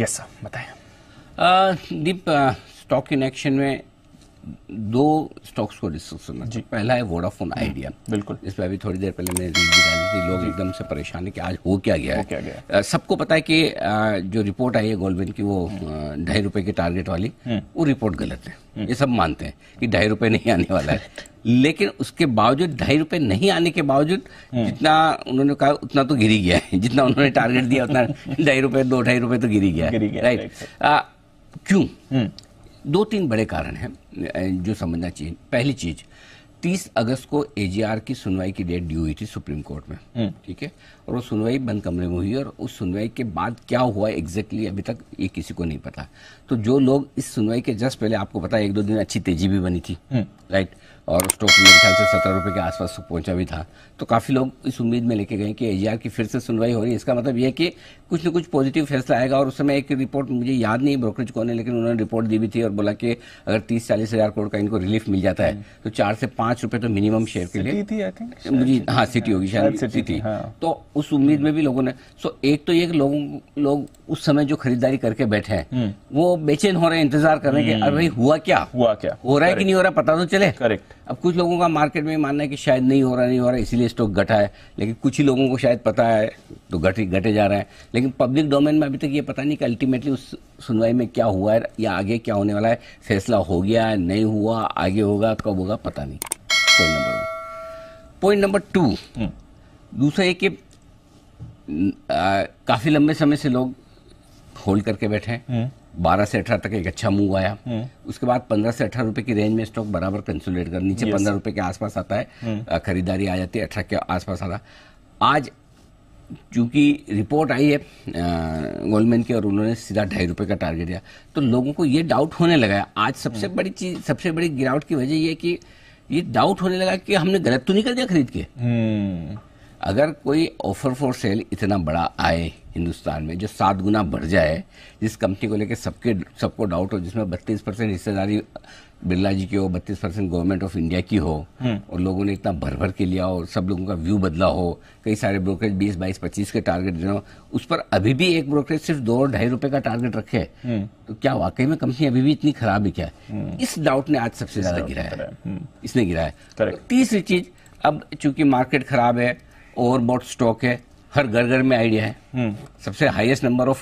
Yes sir बताएं दीप stock in action में दो स्टॉक्स को डिस्कस करना जी पहला है वोडाफोन आइडिया हम्म, बिल्कुल इस पर अभी थोड़ी देर पहले मैंने रील भी डाली थी लोग एकदम से परेशान है कि आज हो क्या गया है क्या गया सबको पता है कि जो रिपोर्ट आई है गोल्डमैन की वो हम्म। ढाई रुपए के टारगेट वाली हम्म। वो रिपोर्ट गलत है ये सब मानते हैं कि ढाई रुपए नहीं आने वाला है लेकिन उसके बावजूद ढाई रुपए नहीं आने के बावजूद जितना उन्होंने कहा उतना तो गिरी गया है जितना उन्होंने टारगेट दिया उतना ढाई रुपए दो ढाई रुपए तो गिरी गया राइट क्यों दो तीन बड़े कारण हैं जो समझना चाहिए पहली चीज़ तीस अगस्त को एजीआर की सुनवाई की डेट ड्यू हुई थी सुप्रीम कोर्ट में हम्म। ठीक है और वो सुनवाई बंद कमरे में हुई और उस सुनवाई के बाद क्या हुआ एग्जैक्टली अभी तक ये किसी को नहीं पता तो जो लोग इस सुनवाई के जस्ट पहले आपको पता है एक दो दिन अच्छी तेजी भी बनी थी राइट हम्म। और स्टॉक मेरे ख्याल से सत्रह रुपये के आसपास पहुंचा भी था तो काफ़ी लोग इस उम्मीद में लेके गए कि एजीआर की फिर से सुनवाई हो रही है इसका मतलब यह कि कुछ न कुछ पॉजिटिव फैसला आएगा और उस समय एक रिपोर्ट मुझे याद नहीं ब्रोकरेज कौन है लेकिन उन्होंने रिपोर्ट दी भी थी और बोला कि अगर तीस चालीस हज़ार करोड़ का इनको रिलीफ मिल जाता है तो चार से पाँच रुपये तो मिनिमम शेयर के लिए मुझे हाँ सिटी होगी शायद सिटी थी हाँ, हाँ। तो उस उम्मीद में भी लोगों ने सो एक तो ये लोगों लोग उस समय जो खरीदारी करके बैठे हैं हम्म। वो बेचैन हो रहे हैं इंतजार कर रहे हैं कि हम्म। अरे भाई हुआ क्या हुआ क्या हो रहा है कि नहीं हो रहा पता तो चले करेक्ट अब कुछ लोगों का मार्केट में मानना है कि शायद नहीं हो रहा नहीं हो रहा इसीलिए स्टॉक घटा है लेकिन कुछ ही लोगों को शायद पता है तो घट घटे जा रहे हैं लेकिन पब्लिक डोमेन में अभी तक ये पता नहीं कि अल्टीमेटली उस सुनवाई में क्या हुआ है या आगे क्या होने वाला है फैसला हो गया है नहीं हुआ आगे होगा कब होगा पता नहीं point number one point number two दूसरा ये कि काफ़ी लंबे समय से लोग होल्ड करके बैठे हैं हम्म। बारह से अठारह तक एक अच्छा मूव आया हम्म। उसके बाद पंद्रह से अठारह रुपए की रेंज में स्टॉक बराबर कंसोलिडेट कर नीचे पंद्रह रुपए के आसपास आता है हम्म। खरीदारी आ जाती है अठारह के आसपास आता आज चूंकि रिपोर्ट आई है गोल्डमैन की और उन्होंने सीधा ढाई रुपए का टारगेट दिया तो लोगों को ये डाउट होने लगा है आज सबसे हम्म। बड़ी चीज सबसे बड़ी गिरावट की वजह यह कि ये डाउट होने लगा कि हमने गलत तो नहीं कर दिया खरीद के अगर कोई ऑफर फॉर सेल इतना बड़ा आए हिंदुस्तान में जो सात गुना बढ़ जाए जिस कंपनी को लेकर सबके सबको डाउट हो जिसमें बत्तीस परसेंट हिस्सेदारी बिरला जी की हो बत्तीस परसेंट गवर्नमेंट ऑफ इंडिया की हो हम्म। और लोगों ने इतना भर भर के लिया हो सब लोगों का व्यू बदला हो कई सारे ब्रोकरेज बीस बाईस पच्चीस के टारगेट दे हो उस पर अभी भी एक ब्रोकरेज सिर्फ दो और ढाई रुपये का टारगेट रखे हम्म। तो क्या वाकई में कंपनी अभी भी इतनी खराब है क्या हम्म। इस डाउट ने आज सबसे ज्यादा गिराया इसने गिराया तीसरी चीज अब चूंकि मार्केट खराब है बॉट स्टॉक है हर घर घर में आइडिया है हम्म। सबसे highest number of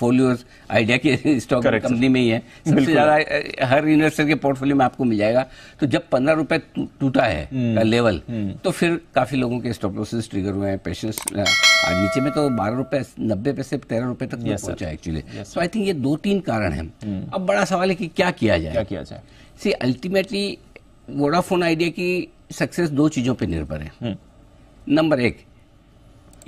folios Idea के स्टॉक कंपनी में ही है सबसे ज्यादा uh, हर इन्वेस्टर के पोर्टफोलियो में आपको मिल जाएगा तो जब पंद्रह रुपए टूटा है लेवल हम्म। हम्म। तो फिर काफी लोगों के स्टॉप लॉसेस ट्रिगर हुए हैं पेशेंस uh, नीचे में तो बारह रुपए नब्बे पैसे तेरह रुपए तक पहुंचा एक्चुअली सो आई थिंक ये दो तीन कारण है अब बड़ा सवाल है कि क्या किया जाए क्या किया जाए सी अल्टीमेटली वोडाफोन आइडिया की सक्सेस दो चीजों पर निर्भर है नंबर एक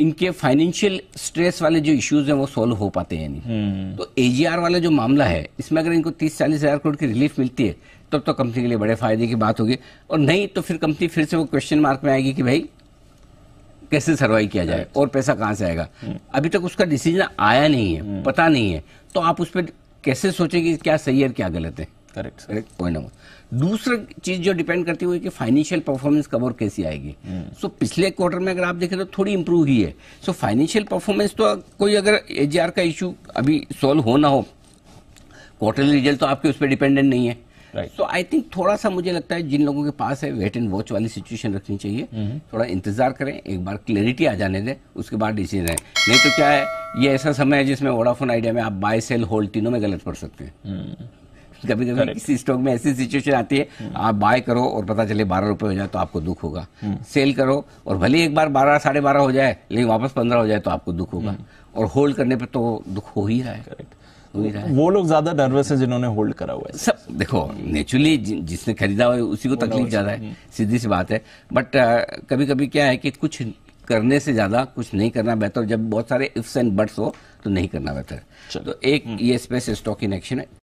इनके फाइनेंशियल स्ट्रेस वाले जो इश्यूज हैं वो सोल्व हो पाते हैं नहीं हम्म। तो एजीआर वाला जो मामला है इसमें अगर इनको तीस चालीस हजार करोड़ की रिलीफ मिलती है तब तो, तो कंपनी के लिए बड़े फायदे की बात होगी और नहीं तो फिर कंपनी फिर से वो क्वेश्चन मार्क में आएगी कि भाई कैसे सर्वाइव किया जाए और पैसा कहाँ से आएगा अभी तक उसका डिसीजन आया नहीं है हम्म। पता नहीं है तो आप उस पर कैसे सोचेंगे क्या सही है क्या गलत है करेक्ट करेक्ट पॉइंट नंबर दूसरा चीज जो डिपेंड करती हुई कि फाइनेंशियल परफॉर्मेंस कब और कैसी आएगी सो हम्म। so, पिछले क्वार्टर में अगर आप देखें तो थोड़ी इंप्रूव ही है सो फाइनेंशियल परफॉर्मेंस तो कोई अगर एच का इश्यू अभी सॉल्व हो ना हो क्वार्टरली रिजल्ट तो आपके उस पर डिपेंडेंट नहीं है तो आई थिंक थोड़ा सा मुझे लगता है जिन लोगों के पास है वेट एंड वॉच वाली सिचुएशन रखनी चाहिए हम्म। थोड़ा इंतजार करें एक बार क्लैरिटी आ जाने दें उसके बाद डिसीजन है नहीं तो क्या है ये ऐसा समय है जिसमें वोडाफोन आइडिया में आप बाय सेल होल्ड तीनों में गलत पड़ सकते हैं हम्म। कभी कभी किसी स्टॉक में ऐसी सिचुएशन आती है हम्म। आप बाय करो और पता चले बारह रुपये हो जाए तो आपको दुख होगा सेल हम्म। करो और भले एक बार बारह साढ़े बारह हो जाए लेकिन वापस पंद्रह हो जाए तो आपको दुख होगा हम्म। और होल्ड करने पर तो दुख हो ही रहा है वो लोग ज्यादा नर्वस है जिन्होंने होल्ड करा हुआ है सब देखो नेचुरली जिसने खरीदा हुआ है उसी को तकलीफ ज्यादा है सीधी सी बात है बट uh, कभी कभी क्या है कि कुछ करने से ज्यादा कुछ नहीं करना बेहतर जब बहुत सारे इफ्स एंड बट्स हो तो नहीं करना बेहतर तो एक ये स्पेस स्टॉक इन एक्शन है